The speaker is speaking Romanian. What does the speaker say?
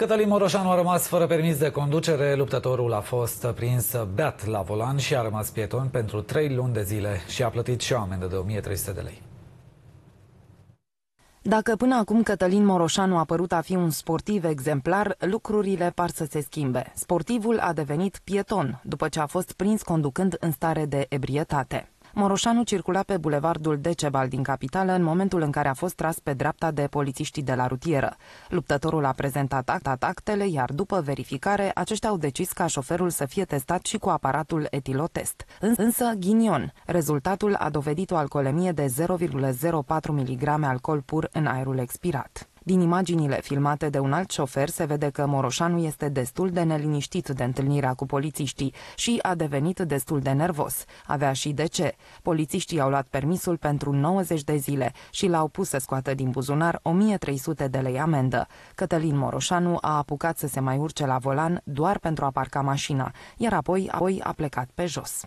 Cătălin Moroșanu a rămas fără permis de conducere. Luptătorul a fost prins beat la volan și a rămas pieton pentru 3 luni de zile și a plătit și o amendă de 1300 de lei. Dacă până acum Cătălin Moroșanu a părut a fi un sportiv exemplar, lucrurile par să se schimbe. Sportivul a devenit pieton după ce a fost prins conducând în stare de ebrietate. Moroșanu circula pe bulevardul Decebal din capitală în momentul în care a fost tras pe dreapta de polițiștii de la rutieră. Luptătorul a prezentat act actele, iar după verificare, aceștia au decis ca șoferul să fie testat și cu aparatul etilotest. Însă, ghinion, rezultatul a dovedit o alcoolemie de 0,04 mg alcool pur în aerul expirat. Din imaginile filmate de un alt șofer se vede că Moroșanu este destul de neliniștit de întâlnirea cu polițiștii și a devenit destul de nervos. Avea și de ce. Polițiștii au luat permisul pentru 90 de zile și l-au pus să scoată din buzunar 1300 de lei amendă. Cătălin Moroșanu a apucat să se mai urce la volan doar pentru a parca mașina, iar apoi, apoi a plecat pe jos.